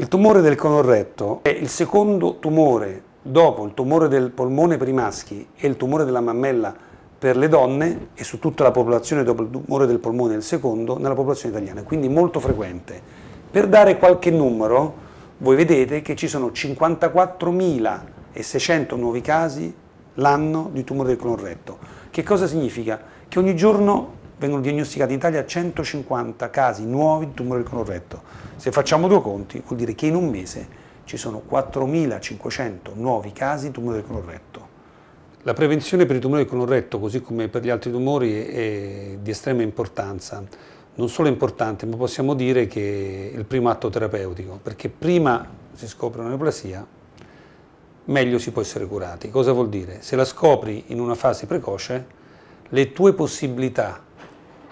Il tumore del conorretto è il secondo tumore dopo il tumore del polmone per i maschi e il tumore della mammella per le donne e su tutta la popolazione dopo il tumore del polmone il secondo nella popolazione italiana, quindi molto frequente. Per dare qualche numero, voi vedete che ci sono 54.600 nuovi casi l'anno di tumore del colon retto. Che cosa significa? Che ogni giorno vengono diagnosticati in Italia 150 casi nuovi di tumore del colon retto. Se facciamo due conti, vuol dire che in un mese ci sono 4.500 nuovi casi di tumore del colon retto. La prevenzione per il tumore del colon retto, così come per gli altri tumori, è di estrema importanza. Non solo è importante, ma possiamo dire che è il primo atto terapeutico, perché prima si scopre una neoplasia, meglio si può essere curati. Cosa vuol dire? Se la scopri in una fase precoce, le tue possibilità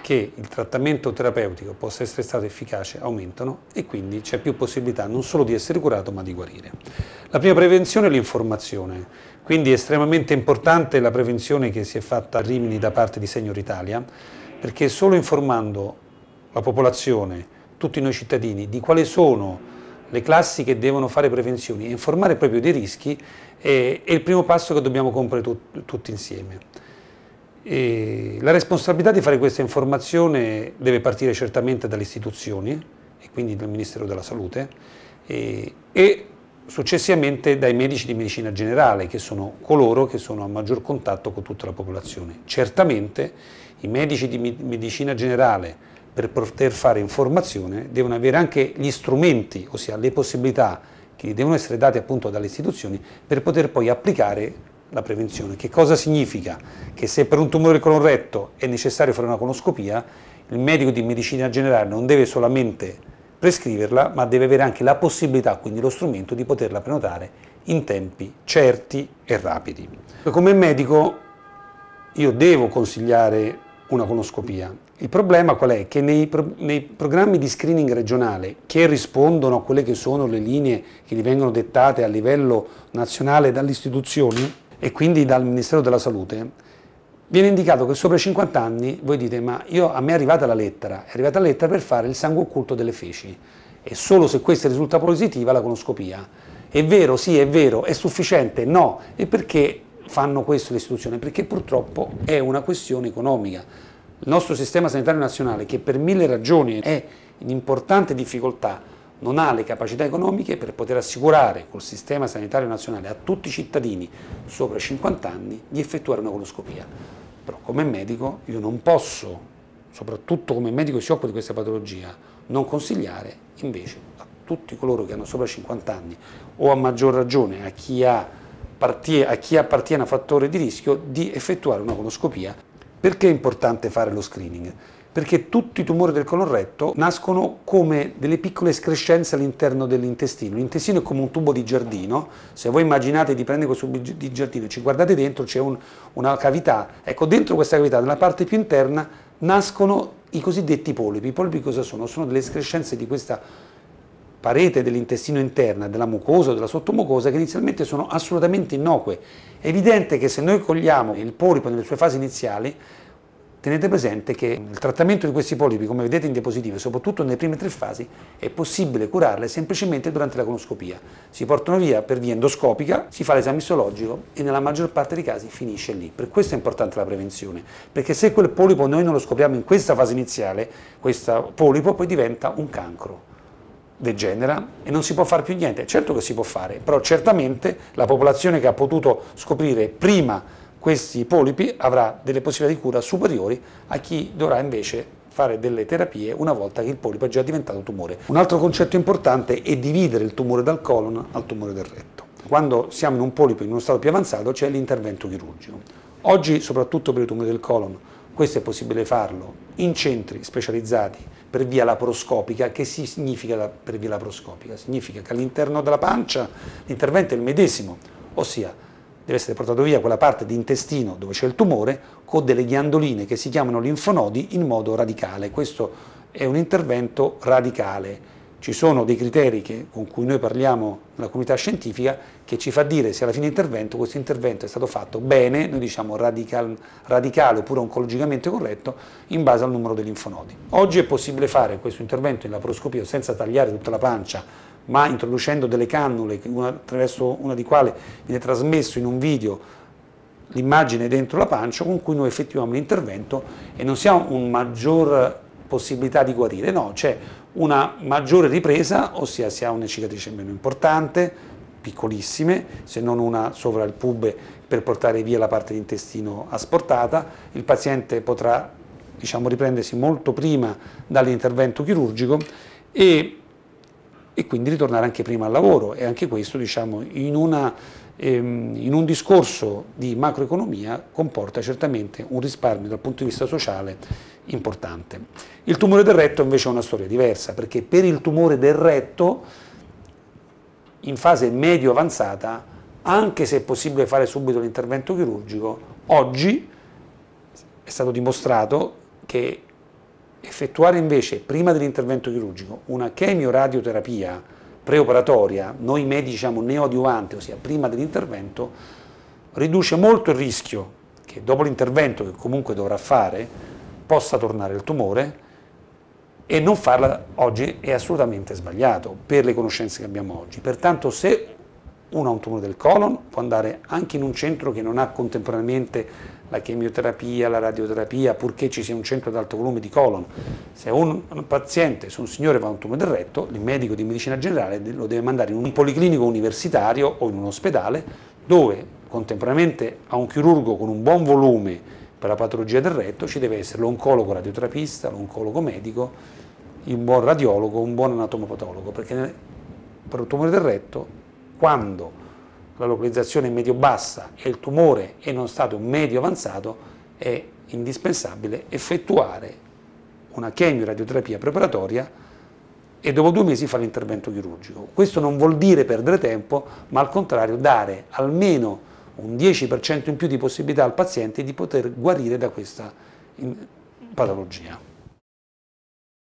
che il trattamento terapeutico possa essere stato efficace aumentano e quindi c'è più possibilità non solo di essere curato ma di guarire. La prima prevenzione è l'informazione, quindi è estremamente importante la prevenzione che si è fatta a Rimini da parte di Senior Italia perché solo informando la popolazione, tutti noi cittadini, di quali sono le classi che devono fare prevenzioni e informare proprio dei rischi è, il primo passo che dobbiamo compiere tutti insieme. E la responsabilità di fare questa informazione deve partire certamente dalle istituzioni e quindi dal Ministero della Salute e, e successivamente dai medici di medicina generale che sono coloro che sono a maggior contatto con tutta la popolazione. Certamente i medici di medicina generale per poter fare informazione devono avere anche gli strumenti, ossia le possibilità che gli devono essere date appunto dalle istituzioni per poter poi applicare la prevenzione. Che cosa significa? Che se per un tumore coloretto è necessario fare una coloscopia, il medico di medicina generale non deve solamente prescriverla, ma deve avere anche la possibilità, quindi lo strumento, di poterla prenotare in tempi certi e rapidi. Come medico io devo consigliare una coloscopia. Il problema qual è? Che nei, pro nei, programmi di screening regionale che rispondono a quelle che sono le linee che gli vengono dettate a livello nazionale dalle istituzioni, e quindi dal Ministero della Salute, viene indicato che sopra i 50 anni voi dite ma io, a me è arrivata la lettera, è arrivata la lettera per fare il sangue occulto delle feci e solo se questa risulta positiva la conoscopia. È vero, sì, è vero, è sufficiente? No. E perché fanno questo le istituzioni? Perché purtroppo è una questione economica. Il nostro sistema sanitario nazionale, che per mille ragioni è in importante difficoltà, non ha le capacità economiche per poter assicurare col sistema sanitario nazionale a tutti i cittadini sopra i 50 anni di effettuare una coloscopia. Però come medico io non posso, soprattutto come medico che si occupa di questa patologia, non consigliare invece a tutti coloro che hanno sopra 50 anni o a maggior ragione a chi, ha, a chi appartiene a fattore di rischio di effettuare una coloscopia. Perché è importante fare lo screening? perché tutti i tumori del colon retto nascono come delle piccole escrescenze all'interno dell'intestino. L'intestino è come un tubo di giardino, se voi immaginate di prendere questo tubo di giardino e ci guardate dentro c'è un, una cavità, ecco dentro questa cavità, nella parte più interna, nascono i cosiddetti polipi. I polipi cosa sono? Sono delle escrescenze di questa parete dell'intestino interna, della mucosa o della sottomucosa che inizialmente sono assolutamente innocue. È evidente che se noi cogliamo il polipo nelle sue fasi iniziali Tenete presente che il trattamento di questi polipi, come vedete in diapositive, soprattutto nelle prime tre fasi, è possibile curarle semplicemente durante la coloscopia. Si portano via per via endoscopica, si fa l'esame istologico e nella maggior parte dei casi finisce lì. Per questo è importante la prevenzione, perché se quel polipo noi non lo scopriamo in questa fase iniziale, questo polipo poi diventa un cancro degenera e non si può fare più niente. Certo che si può fare, però certamente la popolazione che ha potuto scoprire prima questi polipi avrà delle possibilità di cura superiori a chi dovrà invece fare delle terapie una volta che il polipo è già diventato tumore. Un altro concetto importante è dividere il tumore dal colon al tumore del retto. Quando siamo in un polipo in uno stato più avanzato c'è l'intervento chirurgico. Oggi, soprattutto per i tumori del colon, questo è possibile farlo in centri specializzati per via laparoscopica. Che significa per via laparoscopica? Significa che all'interno della pancia l'intervento è il medesimo, ossia deve essere portato via quella parte di intestino dove c'è il tumore con delle ghiandoline che si chiamano linfonodi in modo radicale. Questo è un intervento radicale. Ci sono dei criteri che, con cui noi parliamo nella comunità scientifica che ci fa dire se alla fine intervento questo intervento è stato fatto bene, noi diciamo radical, radicale oppure oncologicamente corretto, in base al numero dei linfonodi. Oggi è possibile fare questo intervento in laparoscopia senza tagliare tutta la pancia ma introducendo delle cannule una, attraverso una di quale viene trasmesso in un video l'immagine dentro la pancia con cui noi effettuiamo l'intervento e non si ha un maggior possibilità di guarire, no, c'è una maggiore ripresa, ossia si ha una cicatrice meno importante, piccolissime, se non una sopra il pube per portare via la parte di intestino asportata, il paziente potrà diciamo, riprendersi molto prima dall'intervento chirurgico e e quindi ritornare anche prima al lavoro e anche questo diciamo, in, una, ehm, in un discorso di macroeconomia comporta certamente un risparmio dal punto di vista sociale importante. Il tumore del retto invece è una storia diversa perché per il tumore del retto in fase medio avanzata anche se è possibile fare subito l'intervento chirurgico, oggi è stato dimostrato che Effettuare invece, prima dell'intervento chirurgico, una chemioradioterapia preoperatoria, noi medici diciamo neoadiuvante, ossia prima dell'intervento, riduce molto il rischio che dopo l'intervento, che comunque dovrà fare, possa tornare il tumore e non farla oggi è assolutamente sbagliato per le conoscenze che abbiamo oggi. Pertanto se uno ha un tumore del colon può andare anche in un centro che non ha contemporaneamente la chemioterapia, la radioterapia, purché ci sia un centro ad alto volume di colon. Se un paziente, se un signore va a un tumore del retto, il medico di medicina generale lo deve mandare in un policlinico universitario o in un ospedale dove contemporaneamente a un chirurgo con un buon volume per la patologia del retto ci deve essere l'oncologo radioterapista, l'oncologo medico, un buon radiologo, un buon anatomopatologo, perché per un tumore del retto quando la localizzazione è medio-bassa e il tumore è in uno stato medio-avanzato, è indispensabile effettuare una chemioradioterapia preparatoria e dopo due mesi fare l'intervento chirurgico. Questo non vuol dire perdere tempo, ma al contrario dare almeno un 10% in più di possibilità al paziente di poter guarire da questa patologia.